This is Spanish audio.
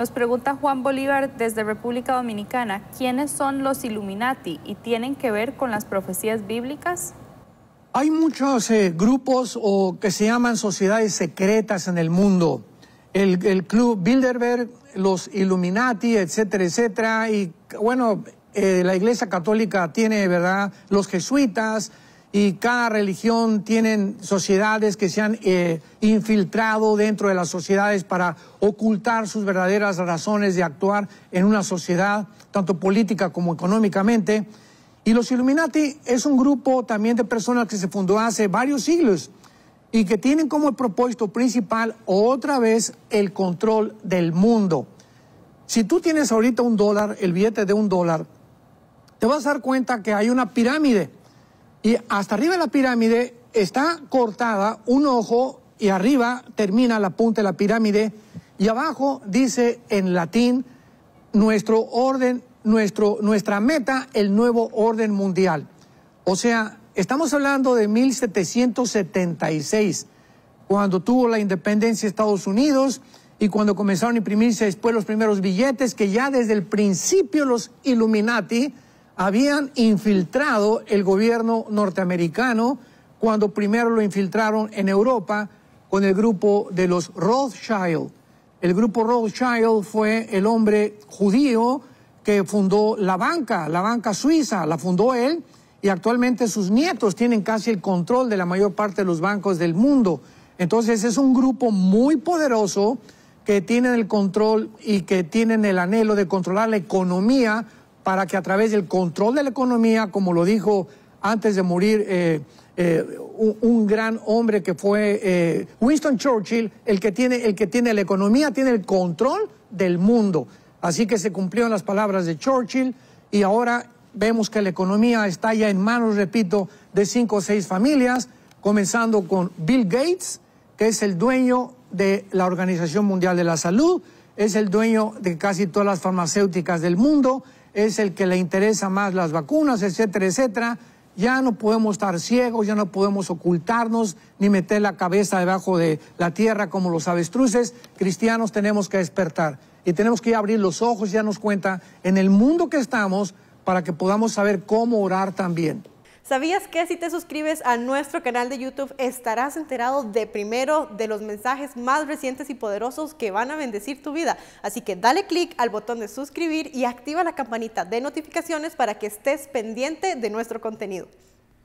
Nos pregunta Juan Bolívar desde República Dominicana, ¿quiénes son los Illuminati y tienen que ver con las profecías bíblicas? Hay muchos eh, grupos o que se llaman sociedades secretas en el mundo. El, club Bilderberg, los Illuminati, etcétera, etcétera. Y bueno, eh, la Iglesia Católica tiene, ¿verdad? Los jesuitas, y cada religión tiene sociedades que se han eh, infiltrado dentro de las sociedades para ocultar sus verdaderas razones de actuar en una sociedad, tanto política como económicamente. Y los Illuminati es un grupo también de personas que se fundó hace varios siglos y que tienen como propósito principal otra vez el control del mundo. Si tú tienes ahorita un dólar, el billete de un dólar, te vas a dar cuenta que hay una pirámide y hasta arriba de la pirámide está cortada un ojo y arriba termina la punta de la pirámide y abajo dice en latín nuestro orden, nuestro, nuestra meta, el nuevo orden mundial. O sea, estamos hablando de 1776, cuando tuvo la independencia Estados Unidos y cuando comenzaron a imprimirse después los primeros billetes que ya desde el principio los Illuminati habían infiltrado el gobierno norteamericano cuando primero lo infiltraron en Europa con el grupo de los Rothschild. El grupo Rothschild fue el hombre judío que fundó la banca, la banca suiza, la fundó él y actualmente sus nietos tienen casi el control de la mayor parte de los bancos del mundo. Entonces es un grupo muy poderoso que tienen el control y que tienen el anhelo de controlar la economía para que a través del control de la economía, como lo dijo antes de morir eh, eh, un, gran hombre que fue eh, Winston Churchill, el que, tiene, el que tiene la economía, tiene el control del mundo. Así que se cumplieron las palabras de Churchill y ahora vemos que la economía está ya en manos, repito, de cinco o seis familias, comenzando con Bill Gates, que es el dueño de la Organización Mundial de la Salud, es el dueño de casi todas las farmacéuticas del mundo, es el que le interesa más las vacunas, etcétera, etcétera. Ya no podemos estar ciegos, ya no podemos ocultarnos ni meter la cabeza debajo de la tierra como los avestruces. Cristianos tenemos que despertar y tenemos que abrir los ojos ya nos cuenta en el mundo que estamos para que podamos saber cómo orar también. ¿Sabías que si te suscribes a nuestro canal de YouTube estarás enterado de primero de los mensajes más recientes y poderosos que van a bendecir tu vida? Así que dale click al botón de suscribir y activa la campanita de notificaciones para que estés pendiente de nuestro contenido.